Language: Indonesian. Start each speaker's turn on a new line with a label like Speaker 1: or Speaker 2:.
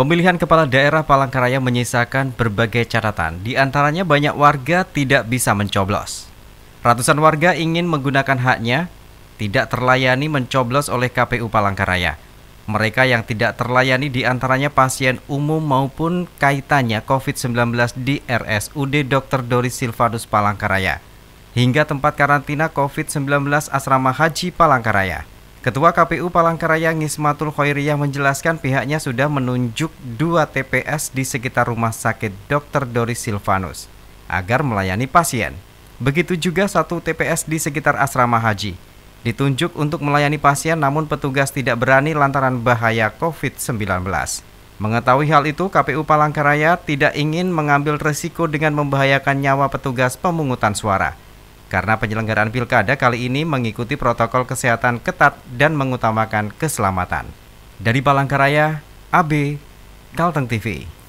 Speaker 1: Pemilihan kepala daerah Palangkaraya menyisakan berbagai catatan, di antaranya banyak warga tidak bisa mencoblos. Ratusan warga ingin menggunakan haknya tidak terlayani mencoblos oleh KPU Palangkaraya. Mereka yang tidak terlayani di antaranya pasien umum maupun kaitannya COVID-19 di RSUD Dr. Doris Silvanus Palangkaraya, hingga tempat karantina COVID-19 Asrama Haji Palangkaraya. Ketua KPU Palangkaraya Ngismatul Khairiyah menjelaskan pihaknya sudah menunjuk dua TPS di sekitar rumah sakit Dr. Doris Silvanus agar melayani pasien. Begitu juga satu TPS di sekitar asrama haji. Ditunjuk untuk melayani pasien namun petugas tidak berani lantaran bahaya COVID-19. Mengetahui hal itu, KPU Palangkaraya tidak ingin mengambil resiko dengan membahayakan nyawa petugas pemungutan suara karena penyelenggaraan pilkada kali ini mengikuti protokol kesehatan ketat dan mengutamakan keselamatan. Dari Palangkaraya, AB Kalteng TV.